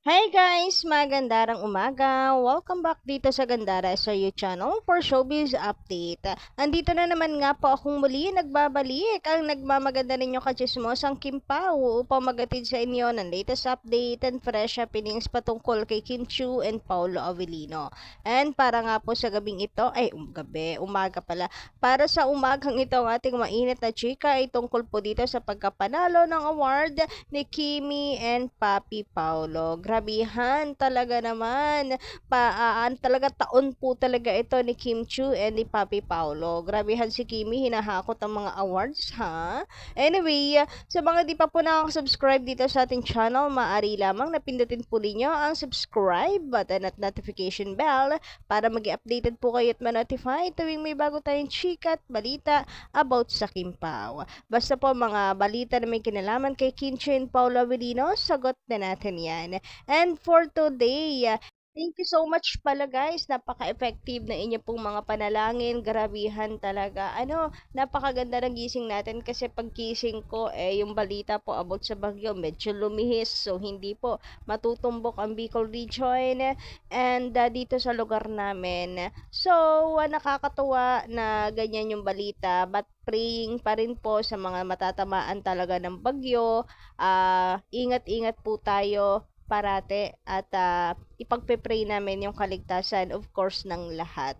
Hi guys! Magandarang umaga! Welcome back dito sa Gandara SRU channel for showbiz update. Andito na naman nga po akong muli nagbabalik ang nagmamaganda ninyo kachismos ang Kim Pao upang magatid sa inyo ng latest update and fresh happenings patungkol kay Kim Chu and Paolo Avellino. And para nga po sa gabing ito, ay um, gabi, umaga pala, para sa umagang ito ang ating mainit na chika ay tungkol po dito sa pagkapanalo ng award ni Kimi and Papi Paolo Grabihan talaga naman. Paan talaga taon po talaga ito ni Kim Chu and ni Papi Paolo. Grabihan si Kimi, hinahakot ang mga awards ha. Anyway, sa mga di pa po subscribe dito sa ating channel, maaari lamang napindutin po ninyo ang subscribe button at notification bell para maging updated po kayo at ma-notify tuwing may bago tayong chika at balita about sa Kim Pao. Basta po mga balita na may kinalaman kay Kim Chu and Paolo Avellino, sagot na natin yan. And for today, Thank you so much pala guys. Napaka-effective na inyo pong mga panalangin. Grabihan talaga. Ano, napakaganda ng gising natin kasi pagkising ko, eh, yung balita po about sa bagyo, medyo lumihis. So, hindi po matutumbok ang Bicol Region and uh, dito sa lugar namin. So, uh, nakakatuwa na ganyan yung balita. But praying pa rin po sa mga matatamaan talaga ng bagyo. Uh, ingat-ingat po tayo parate at uh, ipagpe-pray namin yung kaligtasan of course ng lahat.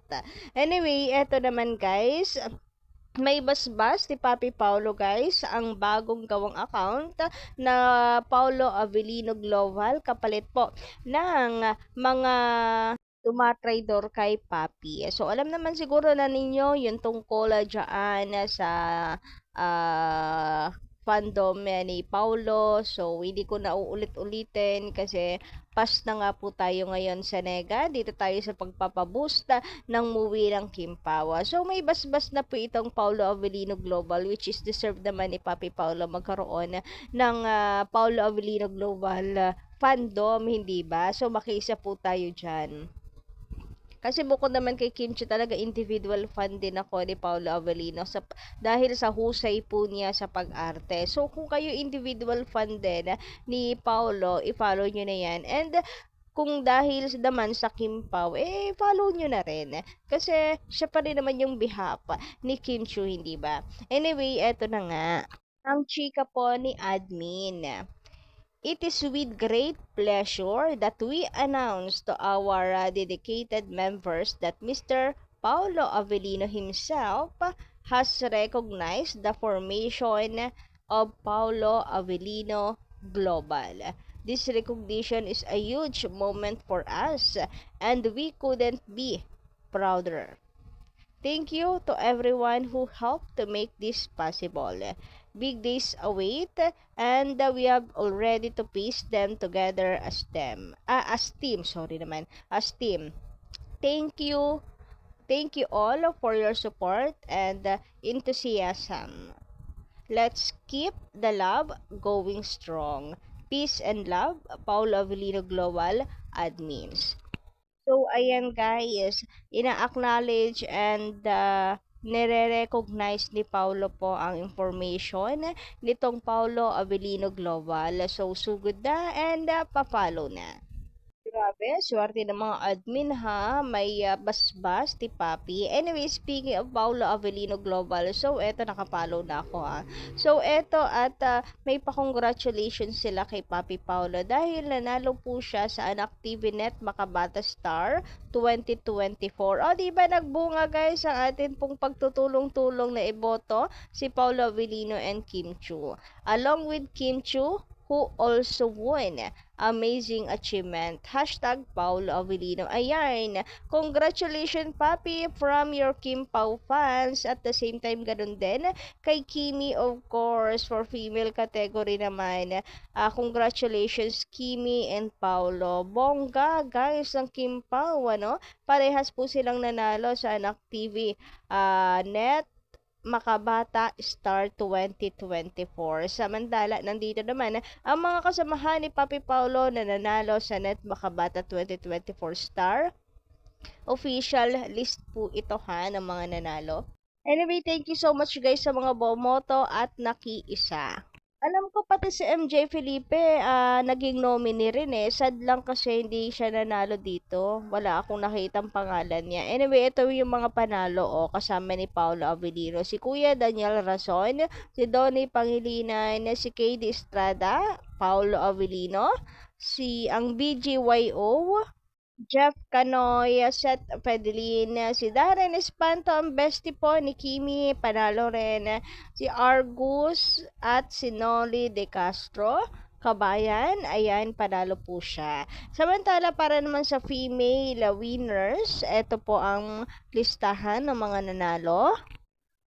Anyway, eto naman guys, may basbas ni Papi Paolo guys ang bagong gawang account na Paolo Avellino Global kapalit po ng mga tumatrader kay Papi. So, alam naman siguro na ninyo yung tungkol ah, dyan sa uh, fandom ni Paulo. So, hindi ko na uulit-ulitin kasi pass na nga po tayo ngayon sa Nega. Dito tayo sa pagpapabusta ng movie ng Kim Pawa. So, may basbas na po itong Paulo Avellino Global which is deserved naman ni Papi Paulo magkaroon ng uh, ah, Paulo Avellino Global ah, fandom, hindi ba? So, makiisa po tayo dyan. Kasi bukod naman kay Kimchi talaga individual fan din ako ni Paolo Avellino sa, dahil sa husay po niya sa pag-arte. So kung kayo individual fan din ah, ni Paolo, i-follow nyo na yan. And kung dahil sa naman sa Kim Pao, eh, follow nyo na rin. Kasi, siya pa rin naman yung bihap ni Kim Chu, hindi ba? Anyway, eto na nga. Ang chika po ni admin. It is with great pleasure that we announce to our dedicated members that Mr. Paolo Avellino himself has recognized the formation of Paolo Avellino Global. This recognition is a huge moment for us and we couldn't be prouder. Thank you to everyone who helped to make this possible. Big days await and we have already to piece them together as them. Uh, as team, sorry naman. As team. Thank you. Thank you all for your support and uh, enthusiasm. Let's keep the love going strong. Peace and love, Paolo Avellino Global Admins. So, ayan guys, ina-acknowledge and uh, nire-recognize ni Paulo po ang information nitong Paulo Avellino Global. So, sugod na and uh, papalo na. Grabe, swerte ng mga admin ha. May uh, basbas ti Papi. Anyway, speaking of Paolo Avellino Global, so eto nakapalo na ako ha. So eto at uh, may pa-congratulations sila kay Papi Paolo dahil nanalo po siya sa anak TV Net Makabata Star 2024. O oh, di ba nagbunga guys ang atin pong pagtutulong-tulong na iboto si Paolo Avellino and Kim Chu. Along with Kim Chu, who also won amazing achievement. Hashtag Paolo Avellino. Ayan, congratulations papi from your Kim Pao fans. At the same time, ganun din kay Kimi of course for female category naman. Uh, congratulations Kimi and Paolo. Bongga guys ng Kim Pao, ano? Parehas po silang nanalo sa Anak TV uh, ah, net Makabata Star 2024. Samantala, nandito naman ang mga kasamahan ni Papi Paolo na nanalo sa Net Makabata 2024 Star. Official list po ito ha ng mga nanalo. Anyway, thank you so much guys sa mga bomoto at nakiisa. Alam ko pati si MJ Felipe, ah, naging nominee rin eh. Sad lang kasi hindi siya nanalo dito. Wala akong nakitang pangalan niya. Anyway, ito yung mga panalo o oh, kasama ni Paolo Avilino. Si Kuya Daniel Rason, si Donnie Pangilinan, si KD Estrada, Paolo Avilino, si ang BGYO, Jeff Canoy, Seth Fedelin, si Darren Espanto, ang bestie po ni Kimi, panalo rin si Argus at si Noli De Castro. Kabayan, ayan, panalo po siya. Samantala, para naman sa female winners, ito po ang listahan ng mga nanalo.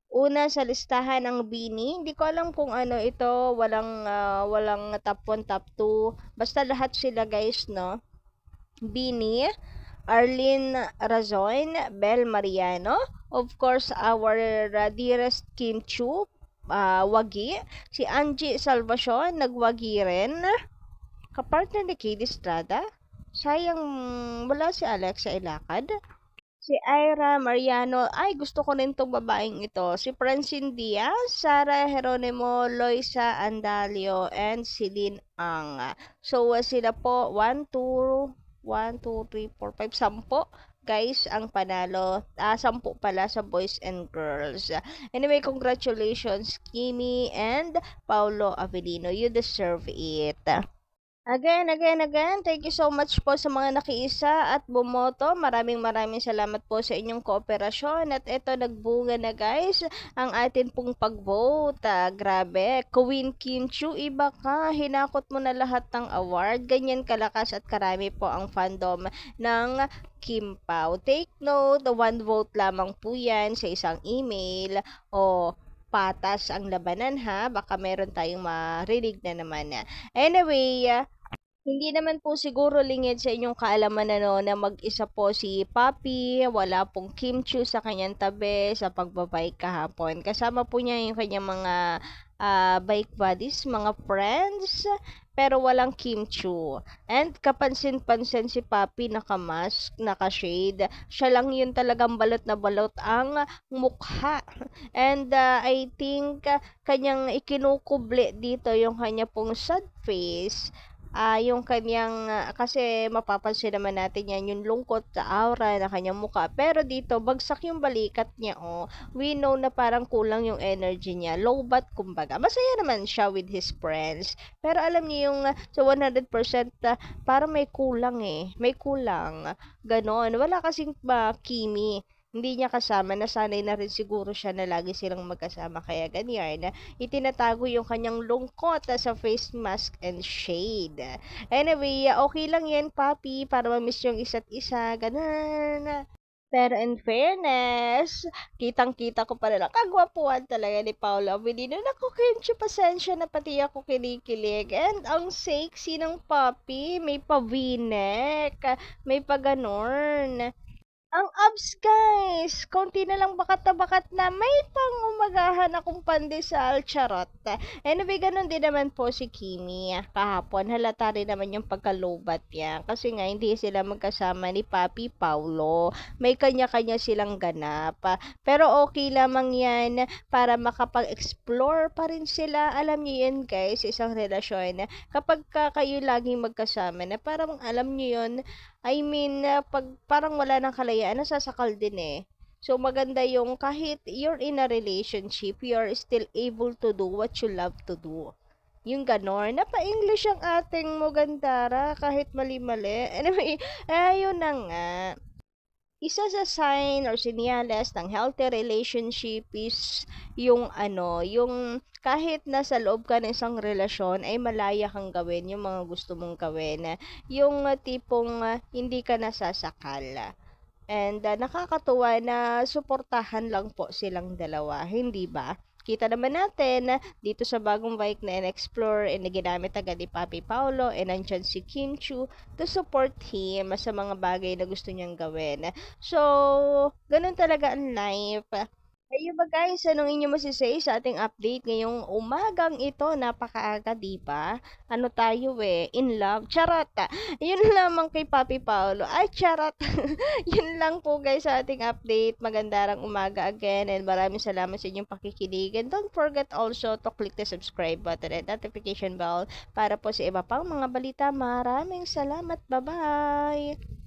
Una sa listahan ang Bini. Hindi ko alam kung ano ito, walang uh, walang top 1, top 2. Basta lahat sila guys, no? Bini, Arlene Razon, Bel Mariano, of course, our uh, dearest Kim Chu, uh, Wagi, si Angie Salvacion, nagwagi rin, kapartner ni Katie Estrada, sayang wala si Alexa Ilakad, si Ira Mariano, ay gusto ko rin tong babaeng ito, si Francine Diaz, Sara Jeronimo, Loisa Andalio, and Celine Ang. So, sila po, 1, 2, 1, 2, 3, 4, 5, 10 guys ang panalo. Ah, 10 pala sa boys and girls. Anyway, congratulations Kimi and Paolo Avellino. You deserve it. Again, again, again, thank you so much po sa mga nakiisa at bumoto. Maraming maraming salamat po sa inyong kooperasyon. At ito, nagbunga na guys ang atin pong pag-vote. Ah, grabe, Queen Kim Chu, iba ka. Hinakot mo na lahat ng award. Ganyan kalakas at karami po ang fandom ng Kim Pao. Take note, one vote lamang po yan sa isang email o patas ang labanan ha. Baka meron tayong marinig na naman na. Anyway, uh, hindi naman po siguro lingid sa inyong kaalaman na no, na mag-isa po si Papi, wala pong kimchi sa kanyang tabi sa pagbabike kahapon. Kasama po niya yung kanyang mga uh, bike buddies, mga friends, pero walang kimchu. And kapansin-pansin si Papi naka-mask, naka-shade. Siya lang yun talagang balot na balot ang mukha. And uh, I think uh, kanyang ikinukubli dito yung kanya pong sad face uh, yung kanyang uh, kasi mapapansin naman natin yan yung lungkot sa aura na kanyang muka pero dito bagsak yung balikat niya oh we know na parang kulang yung energy niya low bat kumbaga masaya naman siya with his friends pero alam niyo yung uh, so 100% uh, parang may kulang eh may kulang ganon wala kasing uh, kimi hindi niya kasama, nasanay na rin siguro siya na lagi silang magkasama kaya ganyan na itinatago yung kanyang lungkot ah, sa face mask and shade. Anyway, ah, okay lang yan, papi, para ma-miss yung isa't isa, ganun. Pero in fairness, kitang-kita ko pala lang, kagwapuan talaga ni Paolo Avelino. Naku, Kencho, pasensya na pati ako kinikilig. And ang sexy ng puppy, may pavinek, may paganorn. Ang abs, guys! Konti na lang bakat-bakat na, na may umagahan akong pandesal, charot. Anyway, ganun din naman po si Kimi kahapon. Halata rin naman yung pagkalobat niya. Kasi nga, hindi sila magkasama ni Papi Paulo. May kanya-kanya silang ganap. Pero okay lamang yan para makapag-explore pa rin sila. Alam niyo yan, guys, isang relasyon. Kapag kayo laging magkasama na parang alam niyo yun, I mean, uh, pag parang wala ng kalayaan, nasasakal din eh. So, maganda yung kahit you're in a relationship, you're still able to do what you love to do. Yung ganon. Napa-English ang ating Mugandara kahit mali-mali. Anyway, ayun na nga isa sa sign or sinyales ng healthy relationship is yung ano, yung kahit na sa loob ka ng isang relasyon ay malaya kang gawin yung mga gusto mong gawin. Yung tipong uh, hindi ka nasasakal. And uh, nakakatuwa na suportahan lang po silang dalawa, hindi ba? Kita naman natin dito sa bagong bike na n explore and eh, ginamit agad ni Papi Paolo and eh, nandyan si Kinchu to support him sa mga bagay na gusto niyang gawin. So, ganun talaga ang life Ayun ba guys, anong inyo masisay sa ating update ngayong umagang ito? Napakaaga, di ba? Ano tayo eh? In love? Charot! Ah. Yun lamang kay Papi Paolo. Ay, charot! Yun lang po guys sa ating update. Magandarang umaga again and maraming salamat sa inyong pakikinig. And don't forget also to click the subscribe button and notification bell para po sa iba pang mga balita. Maraming salamat. Bye-bye!